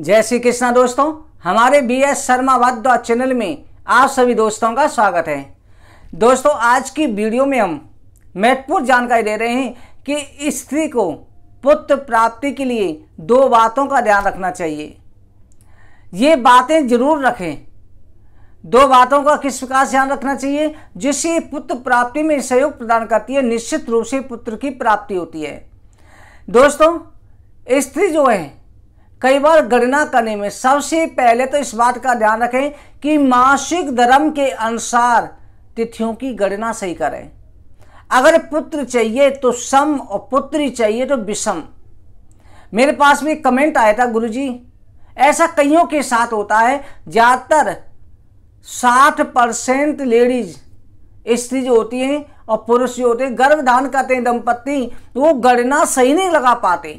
जय श्री कृष्णा दोस्तों हमारे बी एस शर्मा वाद चैनल में आप सभी दोस्तों का स्वागत है दोस्तों आज की वीडियो में हम महत्वपूर्ण जानकारी दे रहे हैं कि स्त्री को पुत्र प्राप्ति के लिए दो बातों का ध्यान रखना चाहिए ये बातें जरूर रखें दो बातों का किस प्रकार ध्यान रखना चाहिए जिससे पुत्र प्राप्ति में सहयोग प्रदान करती है निश्चित रूप से पुत्र की प्राप्ति होती है दोस्तों स्त्री जो है कई बार गणना करने में सबसे पहले तो इस बात का ध्यान रखें कि मासिक धर्म के अनुसार तिथियों की गणना सही करें अगर पुत्र चाहिए तो सम और पुत्री चाहिए तो विषम मेरे पास भी कमेंट आया था गुरुजी ऐसा कईयों के साथ होता है ज़्यादातर साठ परसेंट लेडीज स्त्री जो होती हैं और पुरुष जो होते हैं गर्भधान करते हैं दंपत्ति वो गणना सही नहीं लगा पाते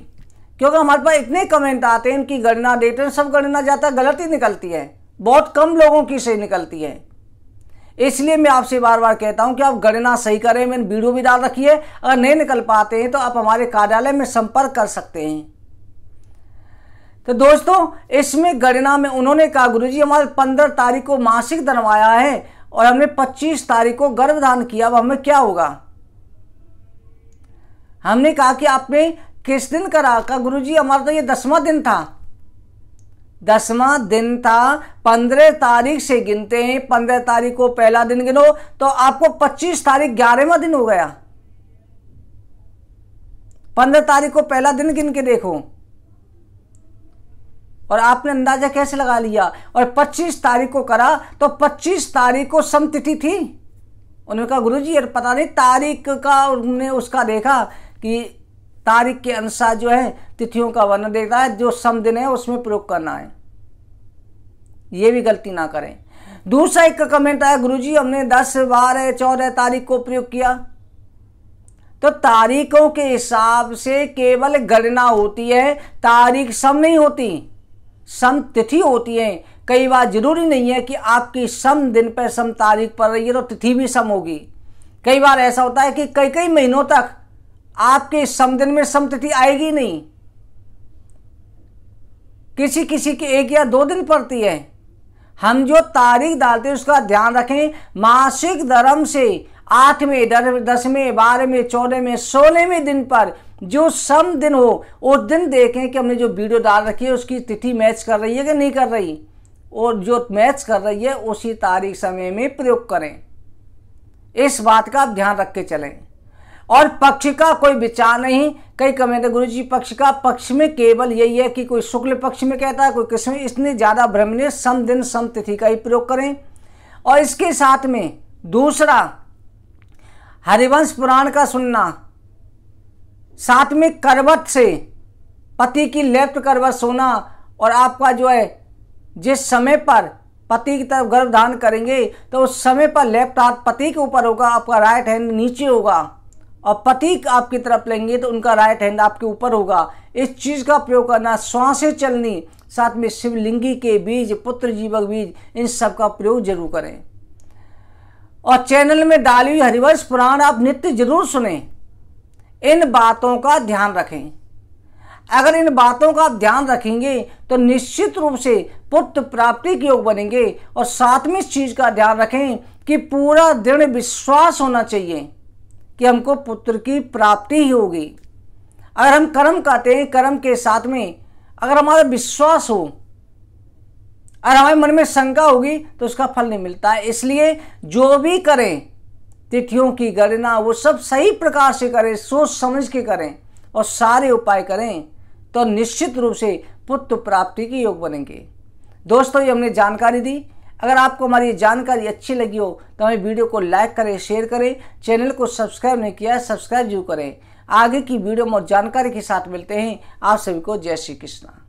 क्योंकि हमारे पास इतने कमेंट आते हैं इनकी गणना देते हैं सब गणना जाता है गलत ही निकलती है बहुत कम लोगों की सही निकलती है इसलिए मैं आपसे बार बार कहता हूं कि आप गणना सही करें मैंने वीडियो भी डाल रखी है अगर नहीं निकल पाते हैं तो आप हमारे कार्यालय में संपर्क कर सकते हैं तो दोस्तों इसमें गणना में उन्होंने कहा गुरु जी हमारे पंद्रह तारीख को मासिक धनवाया है और हमने पच्चीस तारीख को गर्भधान किया अब हमें क्या होगा हमने कहा कि आपने किस दिन करा का गुरु जी हमारा तो ये दसवा दिन था दसवा दिन था पंद्रह तारीख से गिनते हैं पंद्रह तारीख को पहला दिन गिनो तो आपको पच्चीस तारीख ग्यारहवा दिन हो गया पंद्रह तारीख को पहला दिन गिन के देखो और आपने अंदाजा कैसे लगा लिया और पच्चीस तारीख को करा तो पच्चीस तारीख को समतिथि थी उन्होंने कहा गुरु जी यार पता नहीं तारीख का उन्होंने उसका देखा कि तारीख के अनुसार जो है तिथियों का वर्ण देता है जो सम दिन है उसमें प्रयोग करना है ये भी गलती ना करें दूसरा एक कमेंट आया गुरुजी हमने दस बारह चौदह तारीख को प्रयोग किया तो तारीखों के हिसाब से केवल गणना होती है तारीख सम नहीं होती सम तिथि होती है कई बार जरूरी नहीं है कि आपकी सम दिन पर सम तारीख पर रही है तो तिथि भी सम होगी कई बार ऐसा होता है कि कई कई महीनों तक आपके समदिन में समतिथि आएगी नहीं किसी किसी के एक या दो दिन पड़ती है हम जो तारीख डालते हैं उसका ध्यान रखें मासिक धर्म से आठवें दसवें बारहवें चौदहवें सोलहवें दिन पर जो सम दिन हो उस दिन देखें कि हमने जो वीडियो डाल रखी है उसकी तिथि मैच कर रही है कि नहीं कर रही और जो मैच कर रही है उसी तारीख समय में प्रयोग करें इस बात का आप ध्यान रख के चलें और पक्ष का कोई विचार नहीं कई कमेंट गुरु जी पक्ष का पक्ष में केवल यही है कि कोई शुक्ल पक्ष में कहता है कोई कृष्ण इसने ज़्यादा ने सम दिन सम तिथि का ही प्रयोग करें और इसके साथ में दूसरा हरिवंश पुराण का सुनना साथ में करवत से पति की लेफ्ट करवत सोना और आपका जो है जिस समय पर पति की तरफ गर्भ धारण करेंगे तो उस समय पर लेफ्ट हाथ पति के ऊपर होगा आपका राइट हैंड नीचे होगा और पति आपकी तरफ लेंगे तो उनका राइट हैंड आपके ऊपर होगा इस चीज़ का प्रयोग करना श्वासें चलनी साथ में शिवलिंगी के बीज पुत्र जीवक बीज इन सब का प्रयोग जरूर करें और चैनल में डाली हुई हरिवंश पुराण आप नित्य जरूर सुने इन बातों का ध्यान रखें अगर इन बातों का ध्यान रखेंगे तो निश्चित रूप से पुत्र प्राप्ति के योग बनेंगे और साथ में इस चीज़ का ध्यान रखें कि पूरा दृढ़ विश्वास होना चाहिए कि हमको पुत्र की प्राप्ति ही होगी अगर हम कर्म कहते हैं कर्म के साथ में अगर हमारा विश्वास हो और हमारे मन में शंका होगी तो उसका फल नहीं मिलता है इसलिए जो भी करें तिथियों की गणना वो सब सही प्रकार से करें सोच समझ के करें और सारे उपाय करें तो निश्चित रूप से पुत्र प्राप्ति के योग बनेंगे दोस्तों ये हमने जानकारी दी अगर आपको हमारी जानकारी अच्छी लगी हो तो हमें वीडियो को लाइक करें शेयर करें चैनल को सब्सक्राइब नहीं किया है सब्सक्राइब जरूर करें आगे की वीडियो में जानकारी के साथ मिलते हैं आप सभी को जय श्री कृष्णा